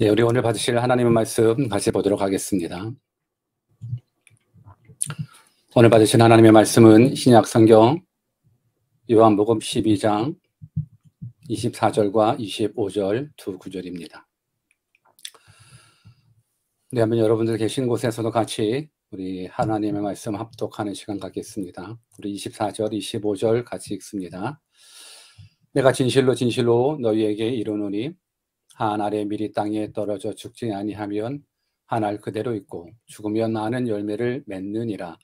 예, 우리 오늘 받으실 하나님의 말씀 같이 보도록 하겠습니다. 오늘 받으신 하나님의 말씀은 신약 성경 요한복음 12장 24절과 25절 두 구절입니다. 네, 한번 여러분들 계신 곳에서도 같이 우리 하나님의 말씀 합독하는 시간 갖겠습니다. 우리 24절, 25절 같이 읽습니다. 내가 진실로 진실로 너희에게 이르노니 한 알의 밀이 땅에 떨어져 죽지 아니하면 한알 그대로 있고 죽으면 많은 열매를 맺느니라.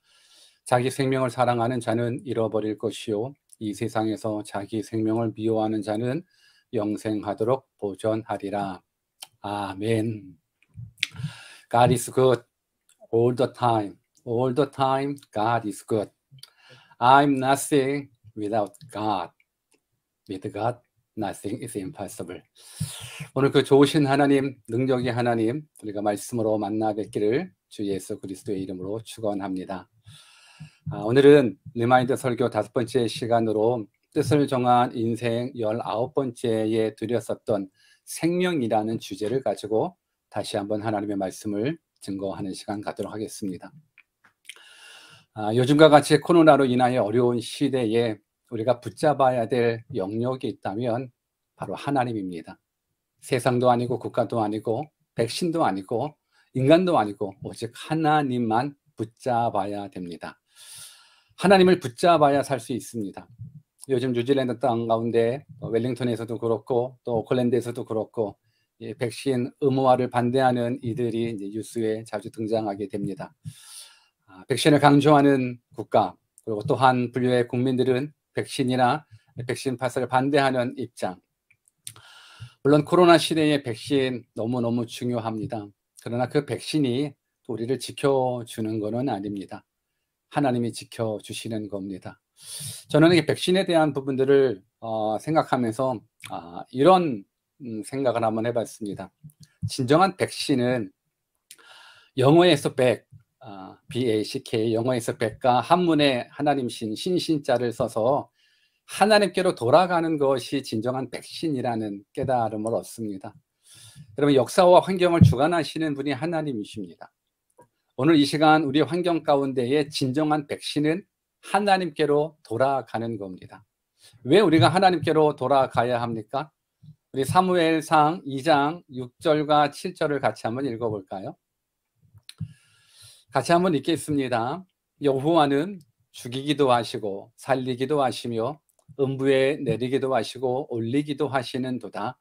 자기 생명을 사랑하는 자는 잃어버릴 것이요 이 세상에서 자기 생명을 미워하는 자는 영생하도록 보전하리라. 아멘. God is good all the time. All the time God is good. I'm nothing without God. With God Nothing is impossible. 오늘 그 좋으신 하나님, 능력의 하나님, 우리가 말씀으로 만나 뵙기를 주 예수 그리스도의 이름으로 축원합니다. 아, 오늘은 리마인드 설교 다섯 번째 시간으로 뜻을 정한 인생 열아홉 번째에 드렸었던 생명이라는 주제를 가지고 다시 한번 하나님의 말씀을 증거하는 시간 갖도록 하겠습니다. 아, 요즘과 같이 코로나로 인하여 어려운 시대에 우리가 붙잡아야 될 영역이 있다면 바로 하나님입니다. 세상도 아니고 국가도 아니고 백신도 아니고 인간도 아니고 오직 하나님만 붙잡아야 됩니다. 하나님을 붙잡아야 살 수 있습니다. 요즘 뉴질랜드 땅 가운데 뭐 웰링턴에서도 그렇고 또 오클랜드에서도 그렇고 백신 의무화를 반대하는 이들이 뉴스에 자주 등장하게 됩니다. 아, 백신을 강조하는 국가 그리고 또한 분류의 국민들은 백신이나 백신 파사를 반대하는 입장. 물론 코로나 시대의 백신 너무너무 중요합니다. 그러나 그 백신이 우리를 지켜주는 것은 아닙니다. 하나님이 지켜주시는 겁니다. 저는 이 백신에 대한 부분들을 어, 생각하면서 아, 이런 음, 생각을 한번 해봤습니다. 진정한 백신은 영어에서 백, 아, B-A-C-K, 영어에서 백과 한문에 하나님 신, 신신자를 써서 하나님께로 돌아가는 것이 진정한 백신이라는 깨달음을 얻습니다. 여러분 역사와 환경을 주관하시는 분이 하나님이십니다. 오늘 이 시간 우리 환경 가운데의 진정한 백신은 하나님께로 돌아가는 겁니다. 왜 우리가 하나님께로 돌아가야 합니까? 우리 사무엘상 2장 6절과 7절을 같이 한번 읽어볼까요? 같이 한번 읽겠습니다. 여호와는 죽이기도 하시고 살리기도 하시며 음부에 내리기도 하시고 올리기도 하시는 도다.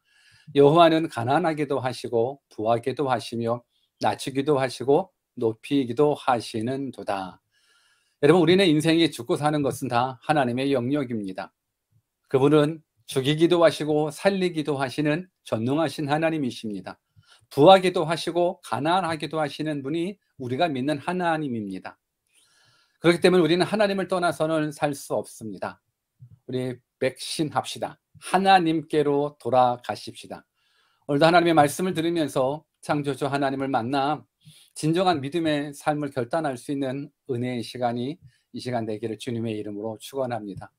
여호와는 가난하기도 하시고 부하기도 하시며 낮추기도 하시고 높이기도 하시는 도다. 여러분 우리는 인생이 죽고 사는 것은 다 하나님의 영역입니다. 그분은 죽이기도 하시고 살리기도 하시는 전능하신 하나님이십니다. 부하기도 하시고 가난하기도 하시는 분이 우리가 믿는 하나님입니다. 그렇기 때문에 우리는 하나님을 떠나서는 살 수 없습니다. 우리 백신합시다. 하나님께로 돌아가십시다. 오늘도 하나님의 말씀을 들으면서 창조주 하나님을 만나 진정한 믿음의 삶을 결단할 수 있는 은혜의 시간이 이 시간 되기를 주님의 이름으로 축원합니다.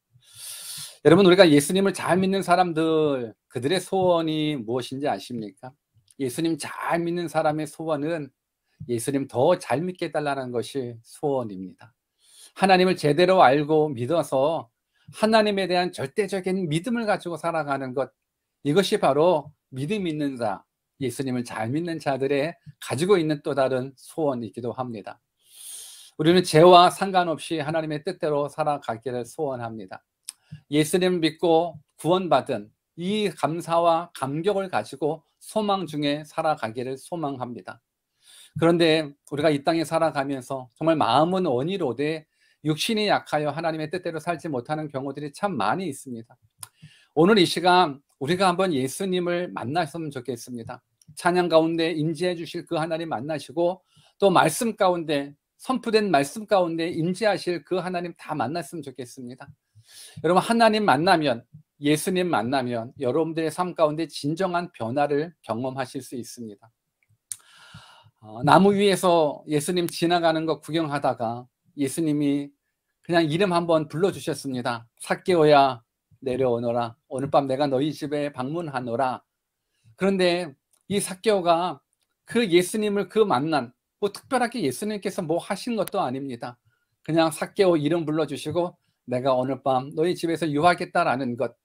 여러분 우리가 예수님을 잘 믿는 사람들 그들의 소원이 무엇인지 아십니까? 예수님 잘 믿는 사람의 소원은 예수님 더 잘 믿게 달라는 것이 소원입니다. 하나님을 제대로 알고 믿어서 하나님에 대한 절대적인 믿음을 가지고 살아가는 것 이것이 바로 믿음 있는 자 예수님을 잘 믿는 자들의 가지고 있는 또 다른 소원이기도 합니다 우리는 죄와 상관없이 하나님의 뜻대로 살아가기를 소원합니다 예수님 믿고 구원받은 이 감사와 감격을 가지고 소망 중에 살아가기를 소망합니다 그런데 우리가 이 땅에 살아가면서 정말 마음은 원이로되 육신이 약하여 하나님의 뜻대로 살지 못하는 경우들이 참 많이 있습니다. 오늘 이 시간 우리가 한번 예수님을 만나으면 좋겠습니다. 찬양 가운데 임재해 주실 그 하나님 만나시고 또 말씀 가운데 선포된 말씀 가운데 임재하실 그 하나님 다 만났으면 좋겠습니다. 여러분 하나님 만나면 예수님 만나면 여러분들의 삶 가운데 진정한 변화를 경험하실 수 있습니다. 어, 나무 위에서 예수님 지나가는 거 구경하다가 예수님이 그냥 이름 한번 불러주셨습니다. 삭개오야 내려오너라. 오늘 밤 내가 너희 집에 방문하노라. 그런데 이 삭개오가 그 예수님을 그 만난 뭐 특별하게 예수님께서 뭐 하신 것도 아닙니다. 그냥 삭개오 이름 불러주시고 내가 오늘 밤 너희 집에서 유하겠다라는 것.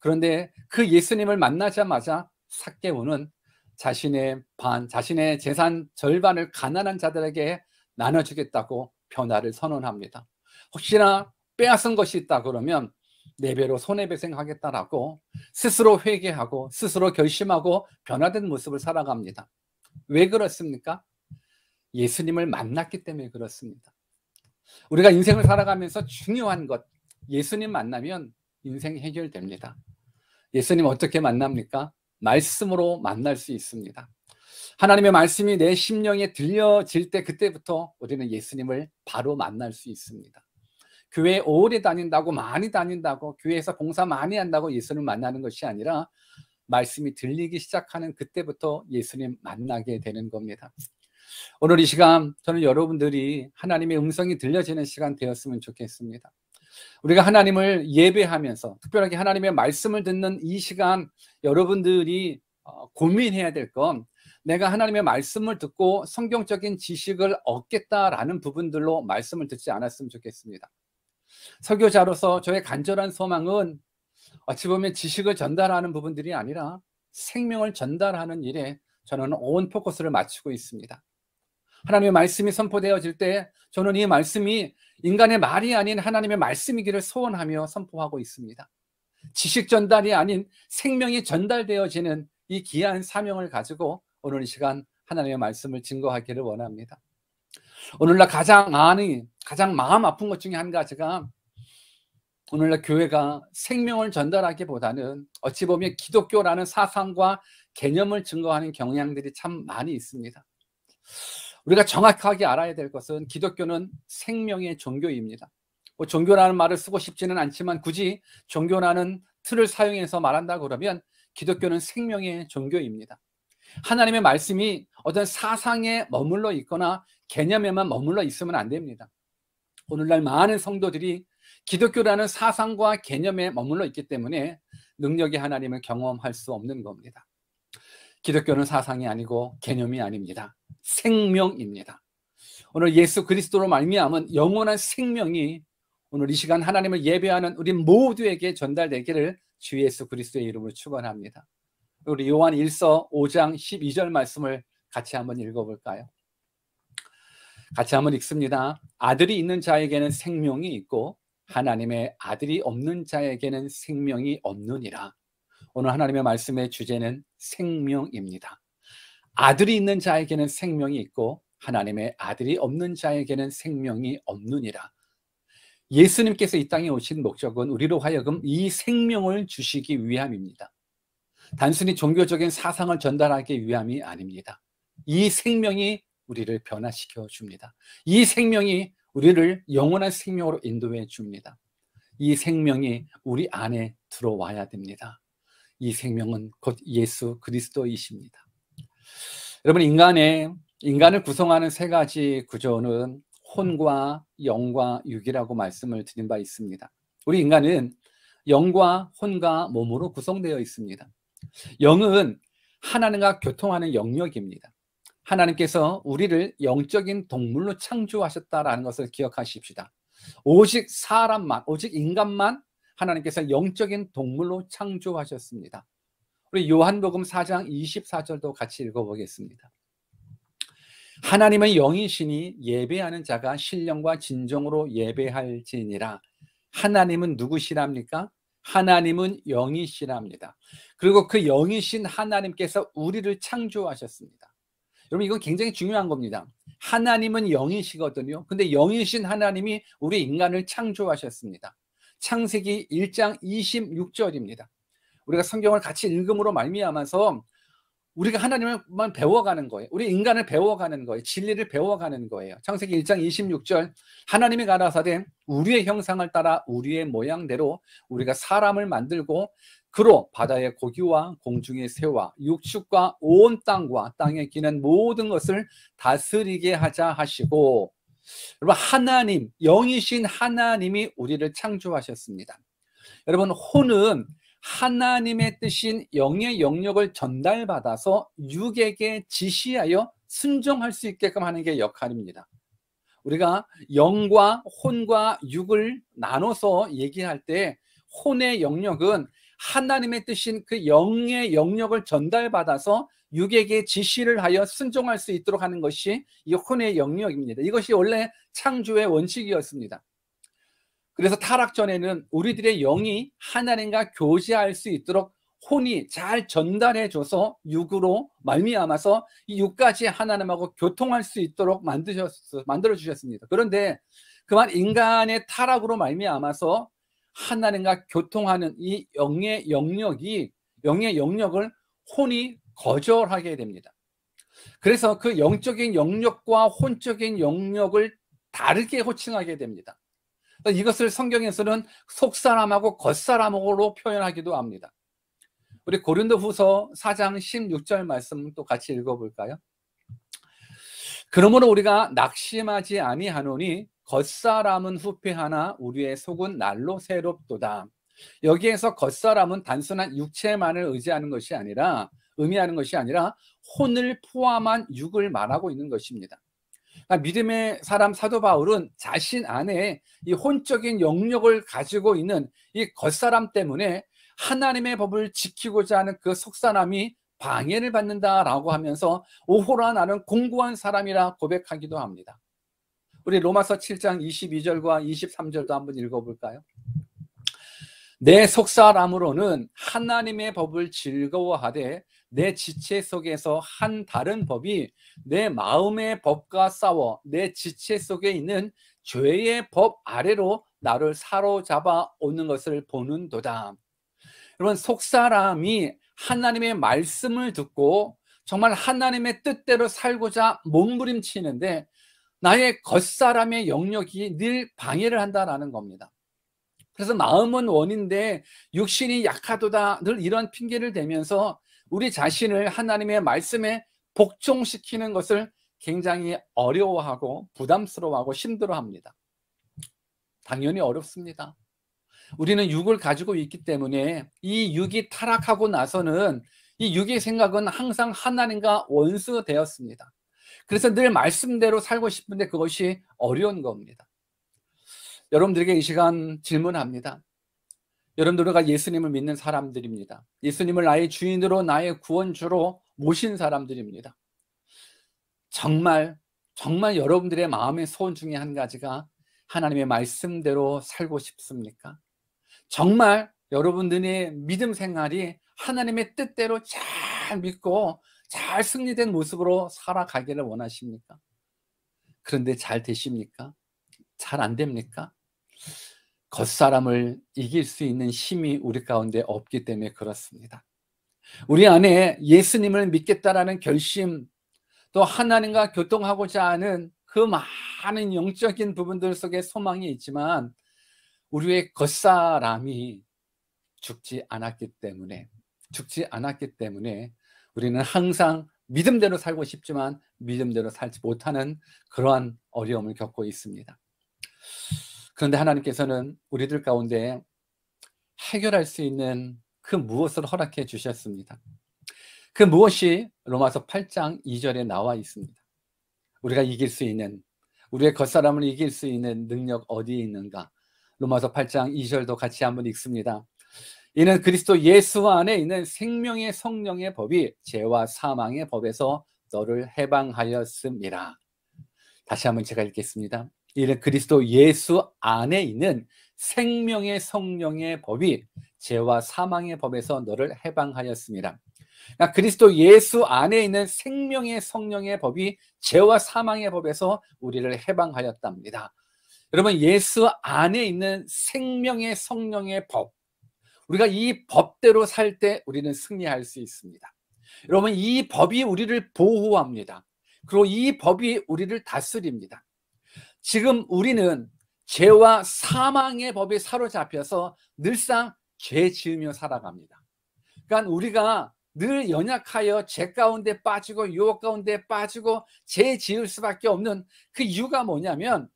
그런데 그 예수님을 만나자마자 삭개오는 자신의 반, 자신의 재산 절반을 가난한 자들에게 나눠주겠다고 변화를 선언합니다. 혹시나 빼앗은 것이 있다 그러면 네 배로 손해배상하겠다라고 스스로 회개하고 스스로 결심하고 변화된 모습을 살아갑니다. 왜 그렇습니까? 예수님을 만났기 때문에 그렇습니다. 우리가 인생을 살아가면서 중요한 것 예수님 만나면 인생 해결됩니다. 예수님 어떻게 만납니까? 말씀으로 만날 수 있습니다. 하나님의 말씀이 내 심령에 들려질 때 그때부터 우리는 예수님을 바로 만날 수 있습니다. 교회 오래 다닌다고 많이 다닌다고 교회에서 봉사 많이 한다고 예수를 만나는 것이 아니라 말씀이 들리기 시작하는 그때부터 예수님 만나게 되는 겁니다. 오늘 이 시간 저는 여러분들이 하나님의 음성이 들려지는 시간 되었으면 좋겠습니다. 우리가 하나님을 예배하면서 특별하게 하나님의 말씀을 듣는 이 시간 여러분들이 어, 고민해야 될건 내가 하나님의 말씀을 듣고 성경적인 지식을 얻겠다라는 부분들로 말씀을 듣지 않았으면 좋겠습니다. 설교자로서 저의 간절한 소망은 어찌 보면 지식을 전달하는 부분들이 아니라 생명을 전달하는 일에 저는 온 포커스를 맞추고 있습니다. 하나님의 말씀이 선포되어질 때 저는 이 말씀이 인간의 말이 아닌 하나님의 말씀이기를 소원하며 선포하고 있습니다. 지식 전달이 아닌 생명이 전달되어지는 이 귀한 사명을 가지고 오늘 이 시간 하나님의 말씀을 증거하기를 원합니다. 오늘날 가장 많이 가장 마음 아픈 것 중에 한 가지가 오늘날 교회가 생명을 전달하기보다는 어찌 보면 기독교라는 사상과 개념을 증거하는 경향들이 참 많이 있습니다. 우리가 정확하게 알아야 될 것은 기독교는 생명의 종교입니다. 뭐 종교라는 말을 쓰고 싶지는 않지만 굳이 종교라는 틀을 사용해서 말한다 그러면 기독교는 생명의 종교입니다. 하나님의 말씀이 어떤 사상에 머물러 있거나 개념에만 머물러 있으면 안 됩니다. 오늘날 많은 성도들이 기독교라는 사상과 개념에 머물러 있기 때문에 능력의 하나님을 경험할 수 없는 겁니다. 기독교는 사상이 아니고 개념이 아닙니다. 생명입니다. 오늘 예수 그리스도로 말미암은 영원한 생명이 오늘 이 시간 하나님을 예배하는 우리 모두에게 전달되기를 주 예수 그리스도의 이름으로 축원합니다. 우리 요한 1서 5장 12절 말씀을 같이 한번 읽어볼까요? 같이 한번 읽습니다. 아들이 있는 자에게는 생명이 있고 하나님의 아들이 없는 자에게는 생명이 없느니라. 오늘 하나님의 말씀의 주제는 생명입니다. 아들이 있는 자에게는 생명이 있고 하나님의 아들이 없는 자에게는 생명이 없느니라. 예수님께서 이 땅에 오신 목적은 우리로 하여금 이 생명을 주시기 위함입니다. 단순히 종교적인 사상을 전달하기 위함이 아닙니다. 이 생명이 우리를 변화시켜 줍니다. 이 생명이 우리를 영원한 생명으로 인도해 줍니다. 이 생명이 우리 안에 들어와야 됩니다. 이 생명은 곧 예수 그리스도이십니다. 여러분 인간의 인간을 구성하는 세 가지 구조는 혼과 영과 육이라고 말씀을 드린 바 있습니다. 우리 인간은 영과 혼과 몸으로 구성되어 있습니다. 영은 하나님과 교통하는 영역입니다. 하나님께서 우리를 영적인 동물로 창조하셨다라는 것을 기억하십시다. 오직 사람만, 오직 인간만 하나님께서 영적인 동물로 창조하셨습니다. 우리 요한복음 4장 24절도 같이 읽어보겠습니다. 하나님은 영이시니 예배하는 자가 신령과 진정으로 예배할지니라. 하나님은 누구시랍니까? 하나님은 영이시랍니다. 그리고 그 영이신 하나님께서 우리를 창조하셨습니다. 여러분 이건 굉장히 중요한 겁니다. 하나님은 영이시거든요. 근데 영이신 하나님이 우리 인간을 창조하셨습니다. 창세기 1장 26절입니다. 우리가 성경을 같이 읽음으로 말미암아서 우리가 하나님만 배워가는 거예요. 우리 인간을 배워가는 거예요. 진리를 배워가는 거예요. 창세기 1장 26절 하나님이 가라사대 우리의 형상을 따라 우리의 모양대로 우리가 사람을 만들고 그로 바다의 고기와 공중의 새와 육축과 온 땅과 땅에 기는 모든 것을 다스리게 하자 하시고 여러분 하나님 영이신 하나님이 우리를 창조하셨습니다. 여러분 혼은 하나님의 뜻인 영의 영역을 전달받아서 육에게 지시하여 순종할 수 있게끔 하는 게 역할입니다. 우리가 영과 혼과 육을 나눠서 얘기할 때 혼의 영역은 하나님의 뜻인 그 영의 영역을 전달받아서 육에게 지시를 하여 순종할 수 있도록 하는 것이 이 혼의 영역입니다. 이것이 원래 창조의 원칙이었습니다. 그래서 타락 전에는 우리들의 영이 하나님과 교제할 수 있도록 혼이 잘 전달해줘서 육으로 말미암아서 이 육까지 하나님하고 교통할 수 있도록 만드셨, 만들어주셨습니다. 그런데 그만 인간의 타락으로 말미암아서 하나님과 교통하는 이 영의 영역이 영의 영역을 혼이 거절하게 됩니다. 그래서 그 영적인 영역과 혼적인 영역을 다르게 호칭하게 됩니다. 이것을 성경에서는 속사람하고 겉사람으로 표현하기도 합니다. 우리 고린도후서 4장 16절 말씀 또 같이 읽어볼까요? 그러므로 우리가 낙심하지 아니하노니 겉사람은 후패하나 우리의 속은 날로 새롭도다. 여기에서 겉사람은 단순한 육체만을 의지하는 것이 아니라 의미하는 것이 아니라 혼을 포함한 육을 말하고 있는 것입니다. 그러니까 믿음의 사람 사도 바울은 자신 안에 이 혼적인 영역을 가지고 있는 이 겉사람 때문에 하나님의 법을 지키고자 하는 그 속사람이 방해를 받는다라고 하면서 오호라 나는 공고한 사람이라 고백하기도 합니다. 우리 로마서 7장 22절과 23절도 한번 읽어볼까요? 내 속사람으로는 하나님의 법을 즐거워하되 내 지체 속에서 한 다른 법이 내 마음의 법과 싸워 내 지체 속에 있는 죄의 법 아래로 나를 사로잡아 오는 것을 보는도다. 여러분 속사람이 하나님의 말씀을 듣고 정말 하나님의 뜻대로 살고자 몸부림치는데 나의 겉사람의 영역이 늘 방해를 한다라는 겁니다. 그래서 마음은 원인데 육신이 약하도다 늘 이런 핑계를 대면서 우리 자신을 하나님의 말씀에 복종시키는 것을 굉장히 어려워하고 부담스러워하고 힘들어합니다. 당연히 어렵습니다. 우리는 육을 가지고 있기 때문에 이 육이 타락하고 나서는 이 육의 생각은 항상 하나님과 원수 되었습니다. 그래서 늘 말씀대로 살고 싶은데 그것이 어려운 겁니다. 여러분들에게 이 시간 질문합니다. 여러분들과 예수님을 믿는 사람들입니다. 예수님을 나의 주인으로 나의 구원주로 모신 사람들입니다. 정말 정말 여러분들의 마음의 소원 중에 한 가지가 하나님의 말씀대로 살고 싶습니까? 정말 여러분들의 믿음 생활이 하나님의 뜻대로 잘 믿고 잘 승리된 모습으로 살아가기를 원하십니까? 그런데 잘 되십니까? 잘 안 됩니까? 겉사람을 이길 수 있는 힘이 우리 가운데 없기 때문에 그렇습니다. 우리 안에 예수님을 믿겠다라는 결심, 또 하나님과 교통하고자 하는 그 많은 영적인 부분들 속에 소망이 있지만 우리의 겉사람이 죽지 않았기 때문에 죽지 않았기 때문에 우리는 항상 믿음대로 살고 싶지만 믿음대로 살지 못하는 그러한 어려움을 겪고 있습니다. 그런데 하나님께서는 우리들 가운데 해결할 수 있는 그 무엇을 허락해 주셨습니다. 그 무엇이 로마서 8장 2절에 나와 있습니다. 우리가 이길 수 있는 우리의 겉사람을 이길 수 있는 능력 어디에 있는가? 로마서 8장 2절도 같이 한번 읽습니다. 이는 그리스도 예수 안에 있는 생명의 성령의 법이 죄와 사망의 법에서 너를 해방하였음이라. 다시 한번 제가 읽겠습니다. 이는 그리스도 예수 안에 있는 생명의 성령의 법이 죄와 사망의 법에서 너를 해방하였습니다. 그러니까 그리스도 예수 안에 있는 생명의 성령의 법이 죄와 사망의 법에서 우리를 해방하였답니다. 여러분 예수 안에 있는 생명의 성령의 법 우리가 이 법대로 살 때 우리는 승리할 수 있습니다. 여러분 이 법이 우리를 보호합니다. 그리고 이 법이 우리를 다스립니다. 지금 우리는 죄와 사망의 법에 사로잡혀서 늘상 죄 지으며 살아갑니다. 그러니까 우리가 늘 연약하여 죄 가운데 빠지고 유혹 가운데 빠지고 죄 지을 수밖에 없는 그 이유가 뭐냐면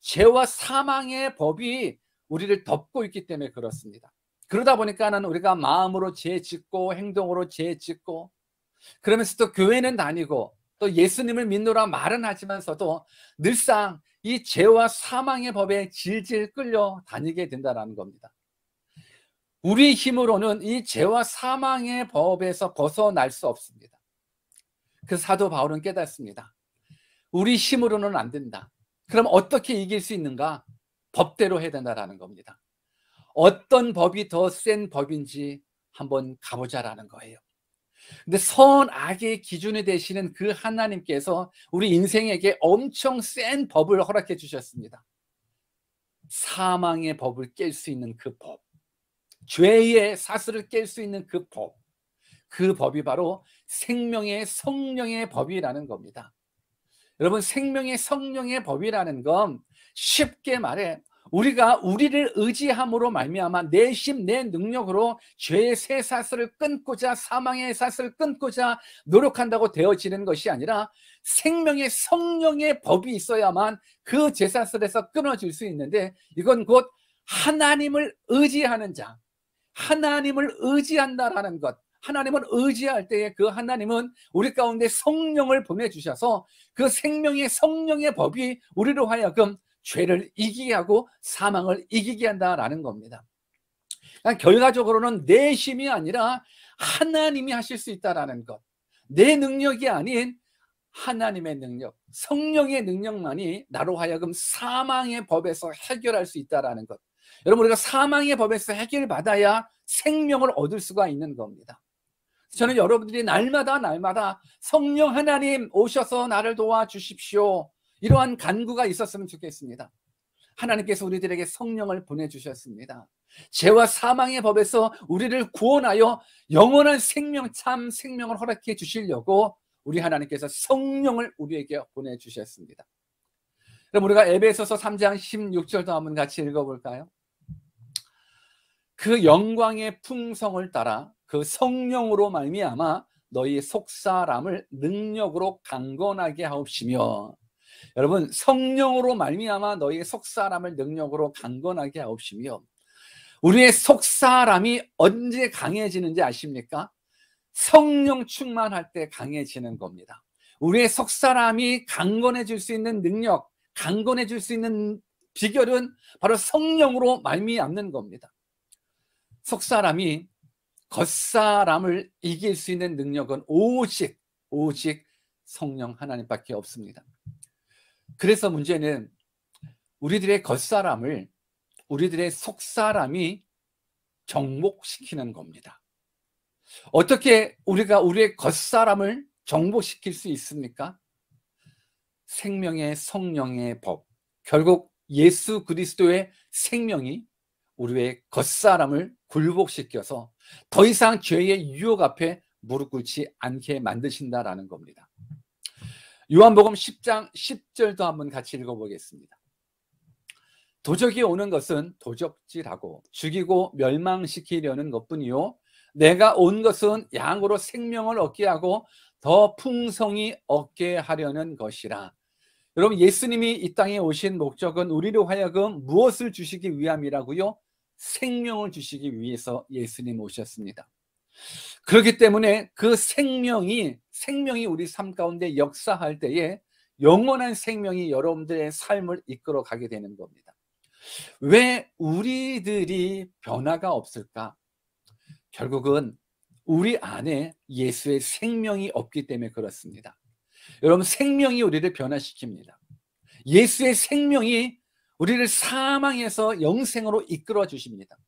죄와 사망의 법이 우리를 덮고 있기 때문에 그렇습니다. 그러다 보니까는 우리가 마음으로 죄 짓고 행동으로 죄 짓고 그러면서 또 교회는 다니고 또 예수님을 믿노라 말은 하지만서도 늘상 이 죄와 사망의 법에 질질 끌려 다니게 된다는 겁니다. 우리 힘으로는 이 죄와 사망의 법에서 벗어날 수 없습니다. 그 사도 바울은 깨닫습니다. 우리 힘으로는 안 된다. 그럼 어떻게 이길 수 있는가? 법대로 해야 된다는 겁니다. 어떤 법이 더 센 법인지 한번 가보자라는 거예요. 근데 선악의 기준이 되시는 그 하나님께서 우리 인생에게 엄청 센 법을 허락해 주셨습니다. 사망의 법을 깰 수 있는 그 법. 죄의 사슬을 깰 수 있는 그 법. 그 법이 바로 생명의 성령의 법이라는 겁니다. 여러분 생명의 성령의 법이라는 건 쉽게 말해 우리가 우리를 의지함으로 말미암아 내심내 능력으로 죄의 새 사슬을 끊고자 사망의 사슬을 끊고자 노력한다고 되어지는 것이 아니라 생명의 성령의 법이 있어야만 그 제사슬에서 끊어질 수 있는데 이건 곧 하나님을 의지하는 자, 하나님을 의지한다라는 것 하나님을 의지할 때에 그 하나님은 우리 가운데 성령을 보내주셔서 그 생명의 성령의 법이 우리로 하여금 죄를 이기게 하고 사망을 이기게 한다라는 겁니다. 그러니까 결과적으로는 내 힘이 아니라 하나님이 하실 수 있다라는 것. 내 능력이 아닌 하나님의 능력, 성령의 능력만이 나로 하여금 사망의 법에서 해결할 수 있다라는 것. 여러분 우리가 사망의 법에서 해결받아야 생명을 얻을 수가 있는 겁니다. 저는 여러분들이 날마다 날마다 성령 하나님 오셔서 나를 도와주십시오. 이러한 간구가 있었으면 좋겠습니다. 하나님께서 우리들에게 성령을 보내주셨습니다. 죄와 사망의 법에서 우리를 구원하여 영원한 생명, 참 생명을 허락해 주시려고 우리 하나님께서 성령을 우리에게 보내주셨습니다. 그럼 우리가 에베소서 3장 16절도 한번 같이 읽어볼까요? 그 영광의 풍성을 따라 그 성령으로 말미암아 너희 속사람을 능력으로 강건하게 하옵시며 여러분 성령으로 말미암아 너희의 속사람을 능력으로 강건하게 하옵시며 우리의 속사람이 언제 강해지는지 아십니까? 성령 충만할 때 강해지는 겁니다. 우리의 속사람이 강건해질 수 있는 능력, 강건해질 수 있는 비결은 바로 성령으로 말미암는 겁니다. 속사람이 겉사람을 이길 수 있는 능력은 오직 오직 성령 하나님밖에 없습니다. 그래서 문제는 우리들의 네. 겉사람을 우리들의 속사람이 정복시키는 겁니다. 어떻게 우리가 우리의 겉사람을 정복시킬 수 있습니까? 생명의 성령의 법. 결국 예수 그리스도의 생명이 우리의 겉사람을 굴복시켜서 더 이상 죄의 유혹 앞에 무릎 꿇지 않게 만드신다라는 겁니다. 요한복음 10장 10절도 한번 같이 읽어보겠습니다. 도적이 오는 것은 도적질하고 죽이고 멸망시키려는 것뿐이요 내가 온 것은 양으로 생명을 얻게 하고 더 풍성히 얻게 하려는 것이라. 여러분 예수님이 이 땅에 오신 목적은 우리로 하여금 무엇을 주시기 위함이라고요? 생명을 주시기 위해서 예수님 오셨습니다. 그렇기 때문에 그 생명이 생명이 우리 삶 가운데 역사할 때에 영원한 생명이 여러분들의 삶을 이끌어 가게 되는 겁니다. 왜 우리들이 변화가 없을까? 결국은 우리 안에 예수의 생명이 없기 때문에 그렇습니다. 여러분 생명이 우리를 변화시킵니다. 예수의 생명이 우리를 사망에서 영생으로 이끌어 주십니다.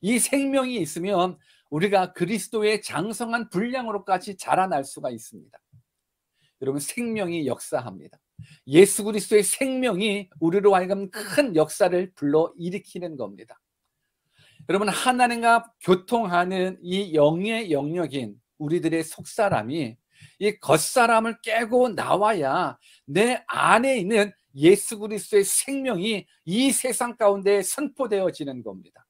이 생명이 있으면 우리가 그리스도의 장성한 분량으로까지 자라날 수가 있습니다. 여러분 생명이 역사합니다. 예수 그리스도의 생명이 우리로 하여금 큰 역사를 불러 일으키는 겁니다. 여러분 하나님과 교통하는 이 영의 영역인 우리들의 속사람이 이 겉사람을 깨고 나와야 내 안에 있는 예수 그리스도의 생명이 이 세상 가운데 선포되어지는 겁니다.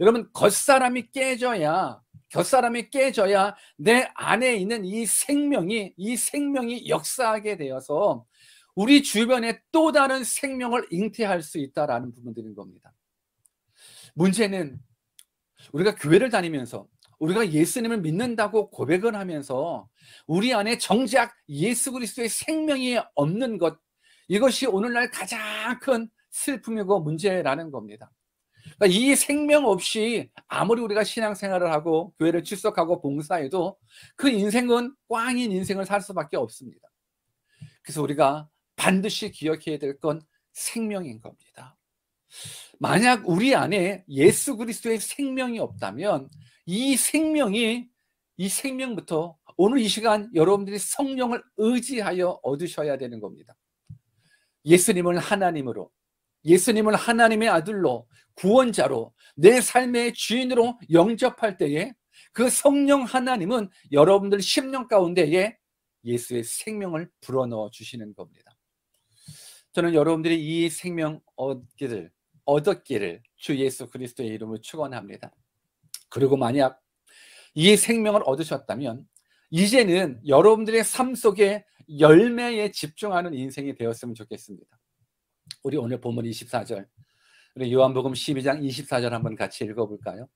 여러분 겉사람이 깨져야 곁사람이 깨져야 내 안에 있는 이 생명이 이 생명이 역사하게 되어서 우리 주변에 또 다른 생명을 잉태할 수 있다라는 부분들인 겁니다. 문제는 우리가 교회를 다니면서 우리가 예수님을 믿는다고 고백을 하면서 우리 안에 정작 예수 그리스도의 생명이 없는 것 이것이 오늘날 가장 큰 슬픔이고 문제라는 겁니다. 그러니까 이 생명 없이 아무리 우리가 신앙생활을 하고 교회를 출석하고 봉사해도 그 인생은 꽝인 인생을 살 수밖에 없습니다. 그래서 우리가 반드시 기억해야 될 건 생명인 겁니다. 만약 우리 안에 예수 그리스도의 생명이 없다면 이 생명이 이 생명부터 오늘 이 시간 여러분들이 성령을 의지하여 얻으셔야 되는 겁니다. 예수님을 하나님으로 예수님을 하나님의 아들로 구원자로 내 삶의 주인으로 영접할 때에 그 성령 하나님은 여러분들 10년 가운데에 예수의 생명을 불어넣어 주시는 겁니다. 저는 여러분들이 이 생명 얻기를 얻었기를 주 예수 그리스도의 이름으로 축원합니다. 그리고 만약 이 생명을 얻으셨다면 이제는 여러분들의 삶 속에 열매에 집중하는 인생이 되었으면 좋겠습니다. 우리 오늘 본문 24절 우리 요한복음 12장 24절 한번 같이 읽어볼까요?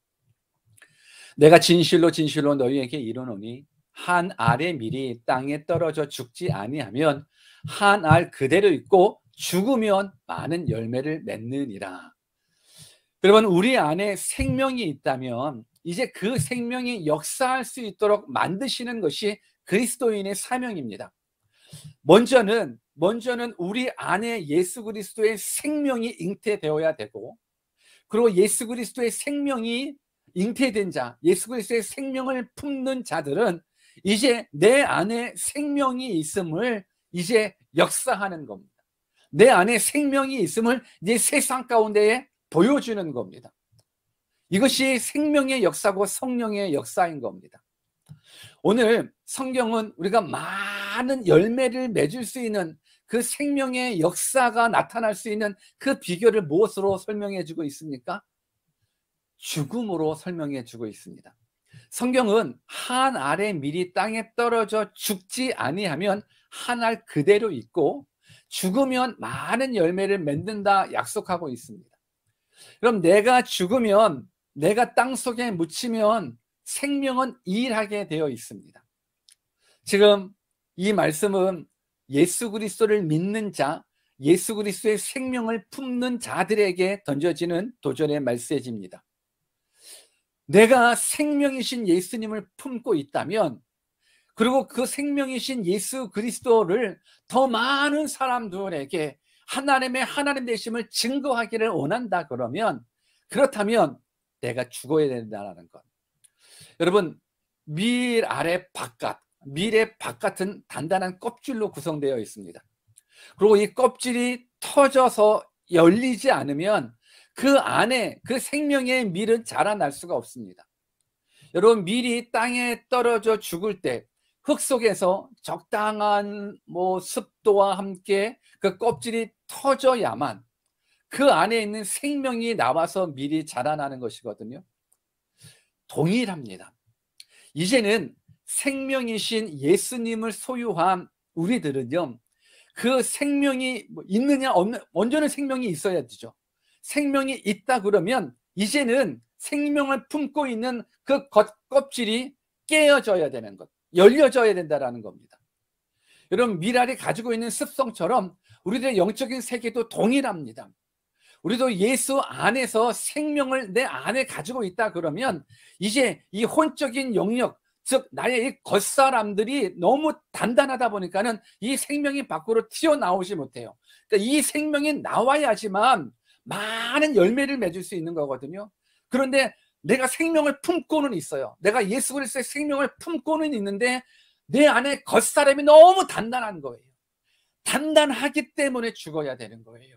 내가 진실로 진실로 너희에게 이르노니 한 알의 밀이 땅에 떨어져 죽지 아니하면 한 알 그대로 있고 죽으면 많은 열매를 맺느니라. 여러분 우리 안에 생명이 있다면 이제 그 생명이 역사할 수 있도록 만드시는 것이 그리스도인의 사명입니다. 먼저는 먼저는 우리 안에 예수 그리스도의 생명이 잉태되어야 되고 그리고 예수 그리스도의 생명이 잉태된 자, 예수 그리스도의 생명을 품는 자들은 이제 내 안에 생명이 있음을 이제 역사하는 겁니다. 내 안에 생명이 있음을 이제 세상 가운데에 보여주는 겁니다. 이것이 생명의 역사고 성령의 역사인 겁니다. 오늘 성경은 우리가 막 많은 열매를 맺을 수 있는 그 생명의 역사가 나타날 수 있는 그 비결을 무엇으로 설명해 주고 있습니까? 죽음으로 설명해 주고 있습니다. 성경은 한 알의 밀이 땅에 떨어져 죽지 아니하면 한 알 그대로 있고 죽으면 많은 열매를 맺는다 약속하고 있습니다. 그럼 내가 죽으면 내가 땅 속에 묻히면 생명은 일하게 되어 있습니다. 지금 이 말씀은 예수 그리스도를 믿는 자, 예수 그리스도의 생명을 품는 자들에게 던져지는 도전의 말세지입니다. 내가 생명이신 예수님을 품고 있다면 그리고 그 생명이신 예수 그리스도를 더 많은 사람들에게 하나님의 하나님 되심을 증거하기를 원한다 그러면 그렇다면 내가 죽어야 된다는 것. 여러분 밀 아래 바깥 미래 바깥은 단단한 껍질로 구성되어 있습니다. 그리고 이 껍질이 터져서 열리지 않으면 그 안에 그 생명의 밀은 자라날 수가 없습니다. 여러분 밀이 땅에 떨어져 죽을 때 흙 속에서 적당한 뭐 습도와 함께 그 껍질이 터져야만 그 안에 있는 생명이 나와서 밀이 자라나는 것이거든요. 동일합니다. 이제는 생명이신 예수님을 소유한 우리들은요, 그 생명이 뭐 있느냐 없느냐 먼저는 생명이 있어야 되죠. 생명이 있다 그러면 이제는 생명을 품고 있는 그 겉껍질이 깨어져야 되는 것, 열려져야 된다는 겁니다. 여러분 미랄이 가지고 있는 습성처럼 우리들의 영적인 세계도 동일합니다. 우리도 예수 안에서 생명을 내 안에 가지고 있다 그러면 이제 이 혼적인 영역, 즉 나의 겉사람들이 너무 단단하다 보니까는 이 생명이 밖으로 튀어나오지 못해요. 그러니까 이 생명이 나와야지만 많은 열매를 맺을 수 있는 거거든요. 그런데 내가 생명을 품고는 있어요. 내가 예수 그리스도의 생명을 품고는 있는데 내 안에 겉사람이 너무 단단한 거예요. 단단하기 때문에 죽어야 되는 거예요.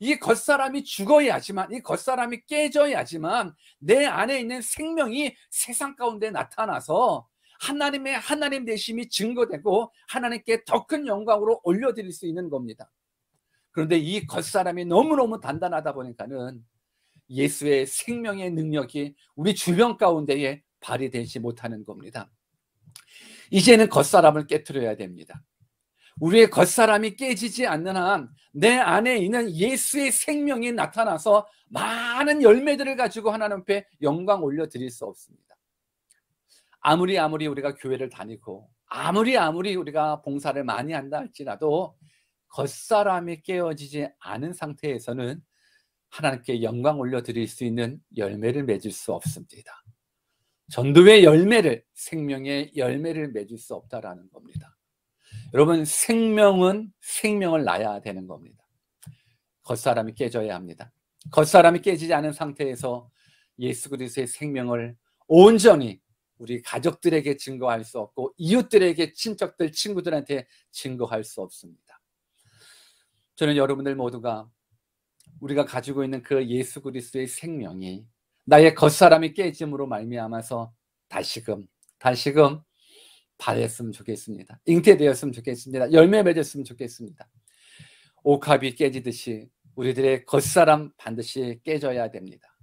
이 겉사람이 죽어야지만 이 겉사람이 깨져야지만 내 안에 있는 생명이 세상 가운데 나타나서 하나님의 하나님 되심이 증거되고 하나님께 더 큰 영광으로 올려드릴 수 있는 겁니다. 그런데 이 겉사람이 너무너무 단단하다 보니까는 예수의 생명의 능력이 우리 주변 가운데에 발휘되지 못하는 겁니다. 이제는 겉사람을 깨뜨려야 됩니다. 우리의 겉사람이 깨지지 않는 한 내 안에 있는 예수의 생명이 나타나서 많은 열매들을 가지고 하나님 앞에 영광 올려드릴 수 없습니다. 아무리 아무리 우리가 교회를 다니고 아무리 아무리 우리가 봉사를 많이 한다 할지라도 겉사람이 깨어지지 않은 상태에서는 하나님께 영광 올려드릴 수 있는 열매를 맺을 수 없습니다. 전도의 열매를 생명의 열매를 맺을 수 없다라는 겁니다. 여러분 생명은 생명을 낳야 되는 겁니다. 겉사람이 깨져야 합니다. 겉사람이 깨지지 않은 상태에서 예수 그리스의 생명을 온전히 우리 가족들에게 증거할 수 없고 이웃들에게 친척들 친구들한테 증거할 수 없습니다. 저는 여러분들 모두가 우리가 가지고 있는 그 예수 그리스의 생명이 나의 겉사람이 깨짐으로 말미암아서 다시금 다시금 발했으면 좋겠습니다. 잉태되었으면 좋겠습니다. 열매 맺었으면 좋겠습니다. 옥합이 깨지듯이 우리들의 겉사람 반드시 깨져야 됩니다.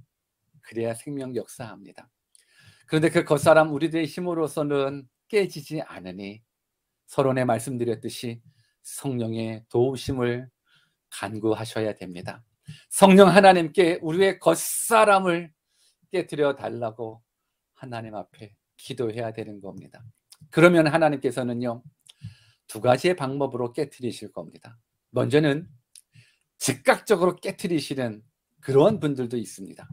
그래야 생명 역사합니다. 그런데 그 겉사람 우리들의 힘으로서는 깨지지 않으니 서론에 말씀드렸듯이 성령의 도우심을 간구하셔야 됩니다. 성령 하나님께 우리의 겉사람을 깨뜨려 달라고 하나님 앞에 기도해야 되는 겁니다. 그러면 하나님께서는요. 두 가지의 방법으로 깨뜨리실 겁니다. 먼저는 즉각적으로 깨뜨리시는 그런 분들도 있습니다.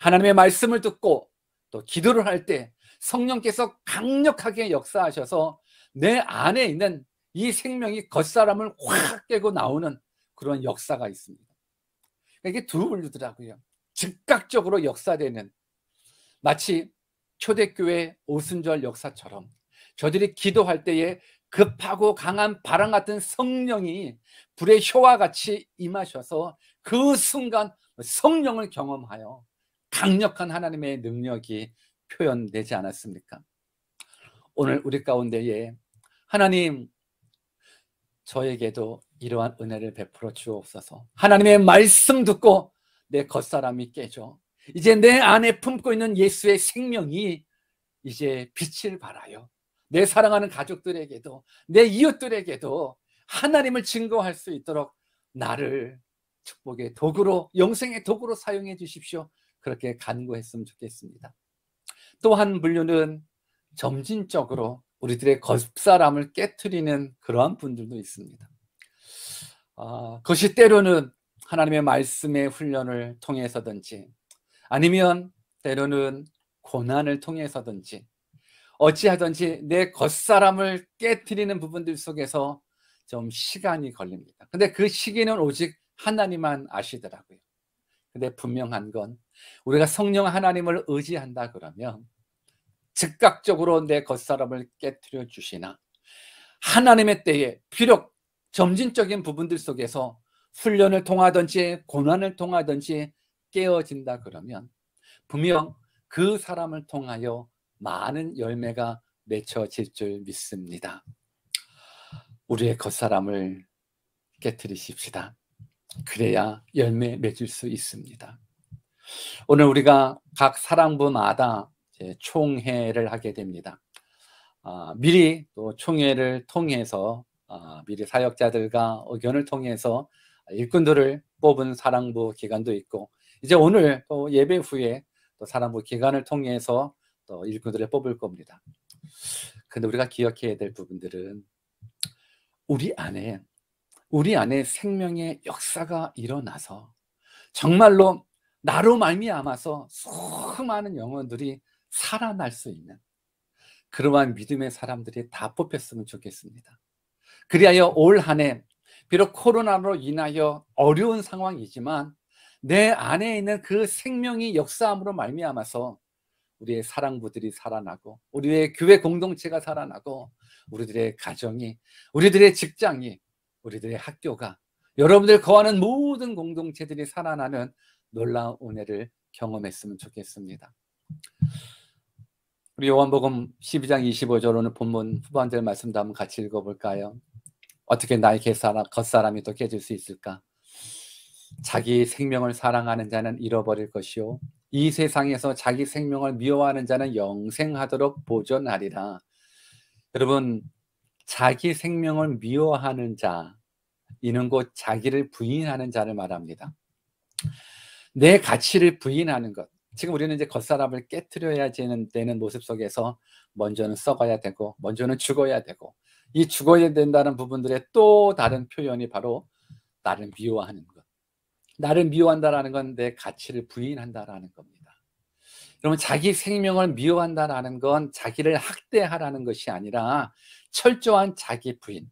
하나님의 말씀을 듣고 또 기도를 할 때 성령께서 강력하게 역사하셔서 내 안에 있는 이 생명이 겉사람을 확 깨고 나오는 그런 역사가 있습니다. 이게 두 분류더라고요. 즉각적으로 역사되는 마치 초대교회 오순절 역사처럼 저들이 기도할 때에 급하고 강한 바람 같은 성령이 불의 효와 같이 임하셔서 그 순간 성령을 경험하여 강력한 하나님의 능력이 표현되지 않았습니까? 오늘 우리 가운데에 하나님 저에게도 이러한 은혜를 베풀어 주옵소서 하나님의 말씀 듣고 내 겉사람이 깨져 이제 내 안에 품고 있는 예수의 생명이 이제 빛을 발하여 내 사랑하는 가족들에게도 내 이웃들에게도 하나님을 증거할 수 있도록 나를 축복의 도구로 영생의 도구로 사용해 주십시오. 그렇게 간구했으면 좋겠습니다. 또한 분류는 점진적으로 우리들의 겉사람을 깨뜨리는 그러한 분들도 있습니다. 아, 그것이 때로는 하나님의 말씀의 훈련을 통해서든지 아니면 때로는 고난을 통해서든지 어찌하든지 내 겉사람을 깨뜨리는 부분들 속에서 좀 시간이 걸립니다. 근데 그 시기는 오직 하나님만 아시더라고요. 근데 분명한 건 우리가 성령 하나님을 의지한다 그러면 즉각적으로 내 겉사람을 깨뜨려 주시나 하나님의 때에 비록 점진적인 부분들 속에서 훈련을 통하든지 고난을 통하든지 깨어진다 그러면 분명 그 사람을 통하여 많은 열매가 맺혀질 줄 믿습니다. 우리의 겉사람을 깨뜨리십시다. 그래야 열매 맺을 수 있습니다. 오늘 우리가 각 사랑부마다 총회를 하게 됩니다. 아, 미리 또 총회를 통해서 아, 미리 사역자들과 의견을 통해서 일꾼들을 뽑은 사랑부 기간도 있고 이제 오늘 또 예배 후에 또 사랑부 기간을 통해서 또 일꾼들을 뽑을 겁니다. 근데 우리가 기억해야 될 부분들은 우리 안에 우리 안에 생명의 역사가 일어나서 정말로 나로 말미암아서 수많은 영혼들이 살아날 수 있는 그러한 믿음의 사람들이 다 뽑혔으면 좋겠습니다. 그리하여 올 한 해 비록 코로나로 인하여 어려운 상황이지만 내 안에 있는 그 생명이 역사함으로 말미암아서 우리의 사랑부들이 살아나고 우리의 교회 공동체가 살아나고 우리들의 가정이 우리들의 직장이 우리들의 학교가 여러분들 거하는 모든 공동체들이 살아나는 놀라운 은혜를 경험했으면 좋겠습니다. 우리 요한복음 12장 25절 오늘 본문 후반절 말씀도 한번 같이 읽어볼까요? 어떻게 나의 개사람, 겉사람이 또 깨질 수 있을까? 자기 생명을 사랑하는 자는 잃어버릴 것이요 이 세상에서 자기 생명을 미워하는 자는 영생하도록 보존하리라. 여러분 자기 생명을 미워하는 자 이는 곧 자기를 부인하는 자를 말합니다. 내 가치를 부인하는 것. 지금 우리는 이제 겉사람을 깨뜨려야 되는 모습 속에서 먼저는 썩어야 되고 먼저는 죽어야 되고 이 죽어야 된다는 부분들의 또 다른 표현이 바로 나를 미워하는 것. 나를 미워한다라는 건 내 가치를 부인한다라는 겁니다. 여러분 자기 생명을 미워한다라는 건 자기를 학대하라는 것이 아니라 철저한 자기 부인.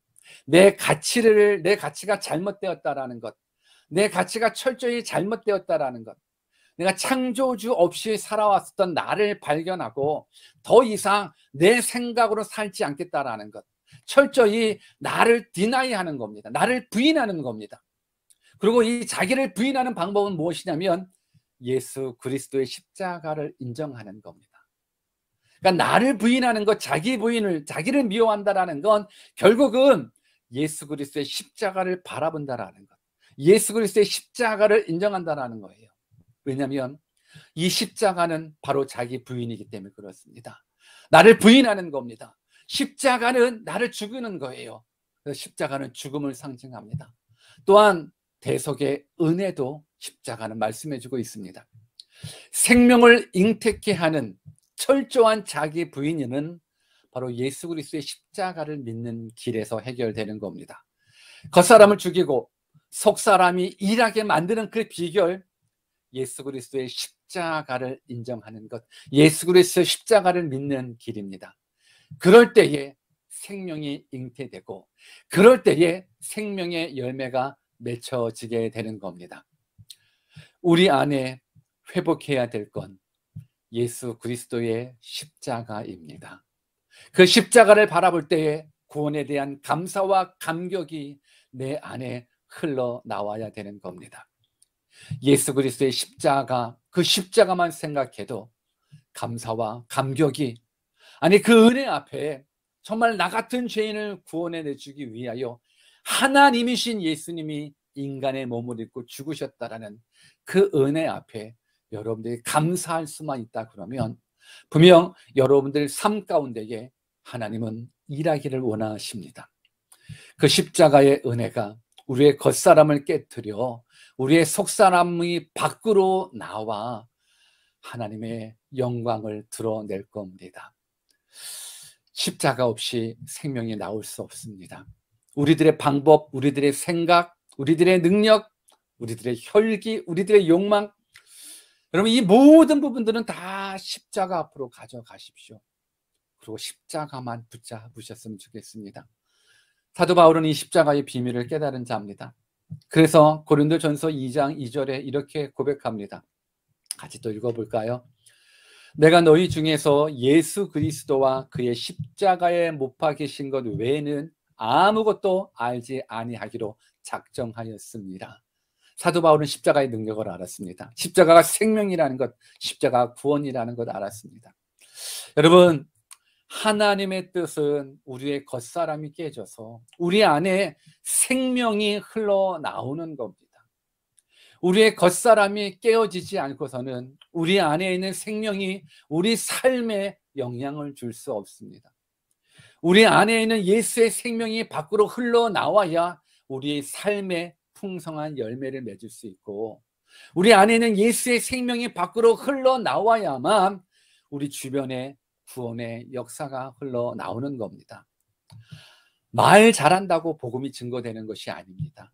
내 가치를 내 가치가 잘못되었다라는 것. 내 가치가 철저히 잘못되었다라는 것. 내가 창조주 없이 살아왔었던 나를 발견하고 더 이상 내 생각으로 살지 않겠다라는 것. 철저히 나를 디나이 하는 겁니다. 나를 부인하는 겁니다. 그리고 이 자기를 부인하는 방법은 무엇이냐면 예수 그리스도의 십자가를 인정하는 겁니다. 그러니까 나를 부인하는 것, 자기 부인을 자기를 미워한다라는 건 결국은 예수 그리스도의 십자가를 바라본다라는 것. 예수 그리스도의 십자가를 인정한다라는 거예요. 왜냐하면 이 십자가는 바로 자기 부인이기 때문에 그렇습니다. 나를 부인하는 겁니다. 십자가는 나를 죽이는 거예요. 십자가는 죽음을 상징합니다. 또한 대석의 은혜도 십자가는 말씀해주고 있습니다. 생명을 잉태케 하는 철저한 자기 부인은 바로 예수 그리스도의 십자가를 믿는 길에서 해결되는 겁니다. 겉사람을 죽이고 속사람이 일하게 만드는 그 비결 예수 그리스도의 십자가를 인정하는 것 예수 그리스도의 십자가를 믿는 길입니다. 그럴 때에 생명이 잉태되고 그럴 때에 생명의 열매가 맺혀지게 되는 겁니다. 우리 안에 회복해야 될 건 예수 그리스도의 십자가입니다. 그 십자가를 바라볼 때에 구원에 대한 감사와 감격이 내 안에 흘러나와야 되는 겁니다. 예수 그리스도의 십자가, 그 십자가만 생각해도 감사와 감격이 아니 그 은혜 앞에 정말 나 같은 죄인을 구원해 내주기 위하여 하나님이신 예수님이 인간의 몸을 입고 죽으셨다라는 그 은혜 앞에 여러분들이 감사할 수만 있다 그러면 분명 여러분들 삶 가운데에 하나님은 일하기를 원하십니다. 그 십자가의 은혜가 우리의 겉사람을 깨뜨려 우리의 속사람이 밖으로 나와 하나님의 영광을 드러낼 겁니다. 십자가 없이 생명이 나올 수 없습니다. 우리들의 방법, 우리들의 생각, 우리들의 능력, 우리들의 혈기, 우리들의 욕망. 여러분, 이 모든 부분들은 다 십자가 앞으로 가져가십시오. 그리고 십자가만 붙잡으셨으면 좋겠습니다. 사도 바울은 이 십자가의 비밀을 깨달은 자입니다. 그래서 고린도 전서 2장 2절에 이렇게 고백합니다. 같이 또 읽어볼까요? 내가 너희 중에서 예수 그리스도와 그의 십자가에 못 박히신 것 외에는 아무것도 알지 아니하기로 작정하였습니다. 사도 바울은 십자가의 능력을 알았습니다. 십자가가 생명이라는 것, 십자가 구원이라는 것 알았습니다. 여러분, 하나님의 뜻은 우리의 겉사람이 깨져서 우리 안에 생명이 흘러나오는 겁니다. 우리의 겉사람이 깨어지지 않고서는 우리 안에 있는 생명이 우리 삶에 영향을 줄 수 없습니다. 우리 안에 있는 예수의 생명이 밖으로 흘러나와야 우리의 삶에 풍성한 열매를 맺을 수 있고 우리 안에 있는 예수의 생명이 밖으로 흘러나와야만 우리 주변에 구원의 역사가 흘러나오는 겁니다. 말 잘한다고 복음이 증거되는 것이 아닙니다.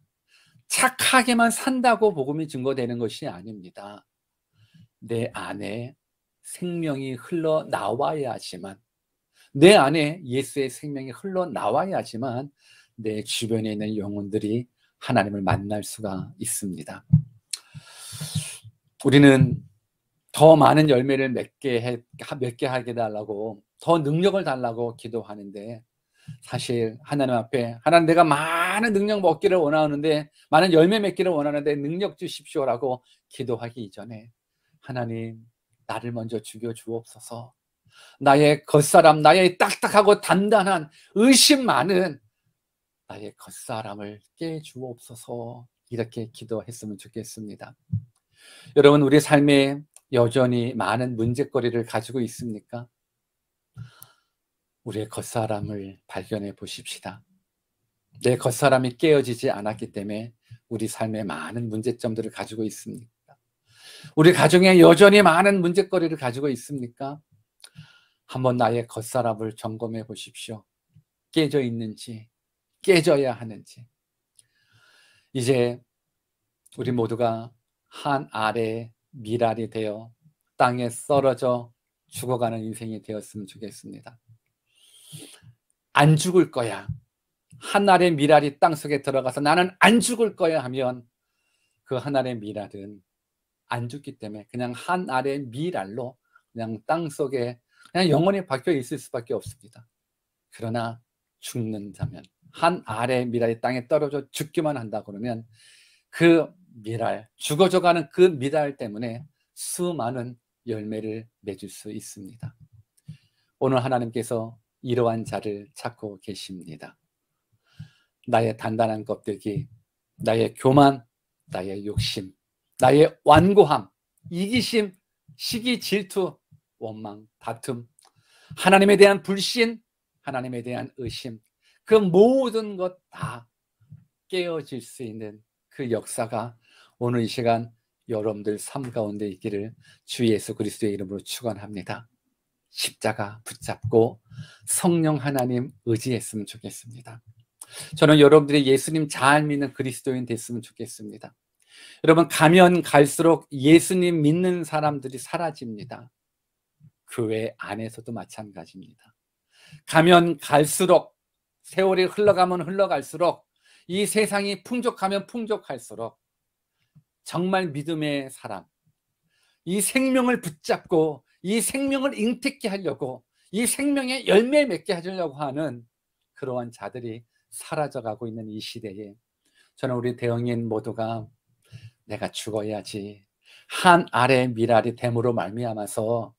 착하게만 산다고 복음이 증거되는 것이 아닙니다. 내 안에 생명이 흘러나와야지만 내 안에 예수의 생명이 흘러나와야 지만내 주변에 있는 영혼들이 하나님을 만날 수가 있습니다. 우리는 더 많은 열매를 맺게, 해, 맺게 하게 달라고 더 능력을 달라고 기도하는데 사실 하나님 앞에 하나님 내가 많은 능력 먹기를 원하는데 많은 열매 맺기를 원하는데 능력 주십시오라고 기도하기 이전에 하나님 나를 먼저 죽여 주옵소서 나의 겉사람, 나의 딱딱하고 단단한 의심 많은 나의 겉사람을 깨주옵소서 이렇게 기도했으면 좋겠습니다. 여러분 우리 삶에 여전히 많은 문제거리를 가지고 있습니까? 우리의 겉사람을 발견해 보십시다. 내 겉사람이 깨어지지 않았기 때문에 우리 삶에 많은 문제점들을 가지고 있습니까 우리 가정에 여전히 많은 문제거리를 가지고 있습니까? 한번 나의 겉사람을 점검해 보십시오. 깨져 있는지 깨져야 하는지 이제 우리 모두가 한알래 미랄이 되어 땅에 썰어져 죽어가는 인생이 되었으면 좋겠습니다. 안 죽을 거야. 한 알의 미랄이 땅 속에 들어가서 나는 안 죽을 거야 하면 그 한 알의 미랄은 안 죽기 때문에 그냥 한 알의 미랄로 그냥 땅 속에 그냥 영원히 박혀 있을 수밖에 없습니다. 그러나 죽는다면 한 아래 미랄이 땅에 떨어져 죽기만 한다 그러면 그 미랄 죽어져가는 그 미랄 때문에 수많은 열매를 맺을 수 있습니다. 오늘 하나님께서 이러한 자를 찾고 계십니다. 나의 단단한 껍데기, 나의 교만, 나의 욕심, 나의 완고함, 이기심, 시기 질투 원망, 다툼, 하나님에 대한 불신, 하나님에 대한 의심, 그 모든 것 다 깨어질 수 있는 그 역사가 오늘 이 시간 여러분들 삶 가운데 있기를 주 예수 그리스도의 이름으로 축원합니다. 십자가 붙잡고 성령 하나님 의지했으면 좋겠습니다. 저는 여러분들이 예수님 잘 믿는 그리스도인 됐으면 좋겠습니다. 여러분 가면 갈수록 예수님 믿는 사람들이 사라집니다. 교회 안에서도 마찬가지입니다. 가면 갈수록 세월이 흘러가면 흘러갈수록 이 세상이 풍족하면 풍족할수록 정말 믿음의 사람 이 생명을 붙잡고 이 생명을 잉태케 하려고 이 생명의 열매 맺게 하려고 하는 그러한 자들이 사라져가고 있는 이 시대에 저는 우리 대형인 모두가 내가 죽어야지 한 알의 미랄이 됨으로 말미암아서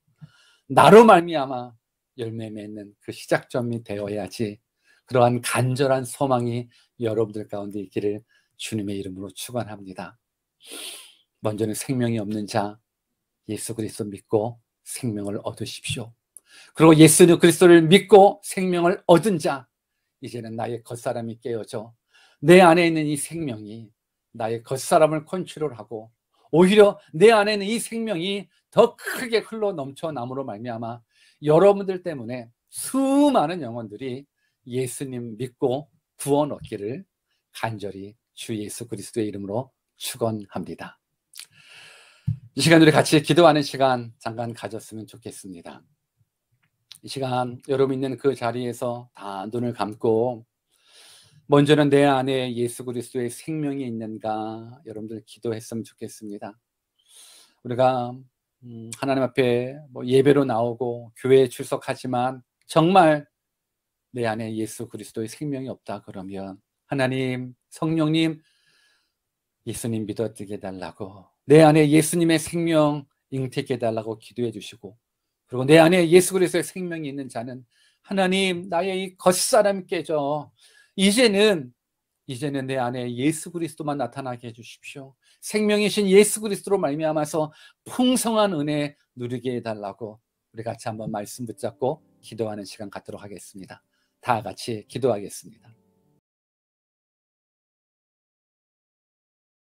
나로 말미암아 열매 맺는 그 시작점이 되어야지 그러한 간절한 소망이 여러분들 가운데 있기를 주님의 이름으로 축원합니다. 먼저는 생명이 없는 자 예수 그리스도 믿고 생명을 얻으십시오. 그리고 예수 그리스도를 믿고 생명을 얻은 자 이제는 나의 겉사람이 깨어져 내 안에 있는 이 생명이 나의 겉사람을 컨트롤하고 오히려 내 안에 있는 이 생명이 더 크게 흘러 넘쳐 남으로 말미암아 여러분들 때문에 수많은 영혼들이 예수님 믿고 구원 얻기를 간절히 주 예수 그리스도의 이름으로 축원합니다. 이 시간 우리 같이 기도하는 시간 잠깐 가졌으면 좋겠습니다. 이 시간 여러분 있는 그 자리에서 다 눈을 감고 먼저는 내 안에 예수 그리스도의 생명이 있는가 여러분들 기도했으면 좋겠습니다. 우리가 음, 하나님 앞에 뭐 예배로 나오고 교회에 출석하지만 정말 내 안에 예수 그리스도의 생명이 없다 그러면 하나님 성령님 예수님 믿어지게 달라고내 안에 예수님의 생명 잉태게 달라고 기도해 주시고 그리고 내 안에 예수 그리스도의 생명이 있는 자는 하나님 나의 이 겉사람 깨져 이제는 이제는 내 안에 예수 그리스도만 나타나게 해주십시오 생명이신 예수 그리스도로 말미암아서 풍성한 은혜 누리게 해달라고 우리 같이 한번 말씀 붙잡고 기도하는 시간 갖도록 하겠습니다. 다 같이 기도하겠습니다.